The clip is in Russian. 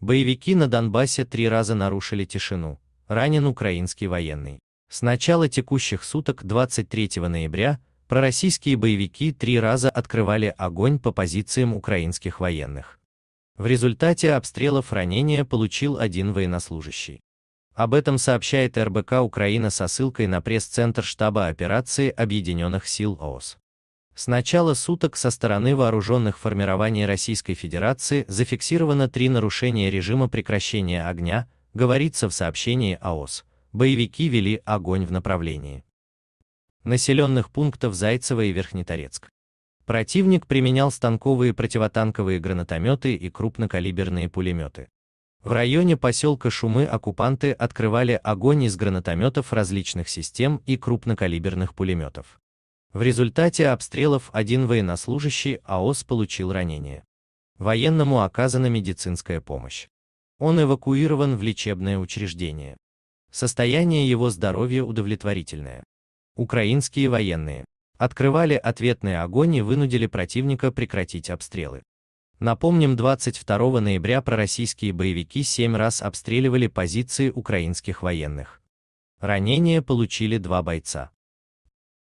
Боевики на Донбассе три раза нарушили тишину, ранен украинский военный. С начала текущих суток 23 ноября пророссийские боевики три раза открывали огонь по позициям украинских военных. В результате обстрелов ранения получил один военнослужащий. Об этом сообщает РБК Украина со ссылкой на пресс-центр штаба операции Объединенных сил ООС. С начала суток со стороны вооруженных формирований Российской Федерации зафиксировано три нарушения режима прекращения огня, говорится в сообщении АОС. Боевики вели огонь в направлении населенных пунктов Зайцево и Верхнеторецк. Противник применял станковые противотанковые гранатометы и крупнокалиберные пулеметы. В районе поселка Шумы оккупанты открывали огонь из гранатометов различных систем и крупнокалиберных пулеметов. В результате обстрелов один военнослужащий АОС получил ранение. Военному оказана медицинская помощь. Он эвакуирован в лечебное учреждение. Состояние его здоровья удовлетворительное. Украинские военные открывали ответные огонь и вынудили противника прекратить обстрелы. Напомним, 22 ноября пророссийские боевики семь раз обстреливали позиции украинских военных. Ранения получили два бойца.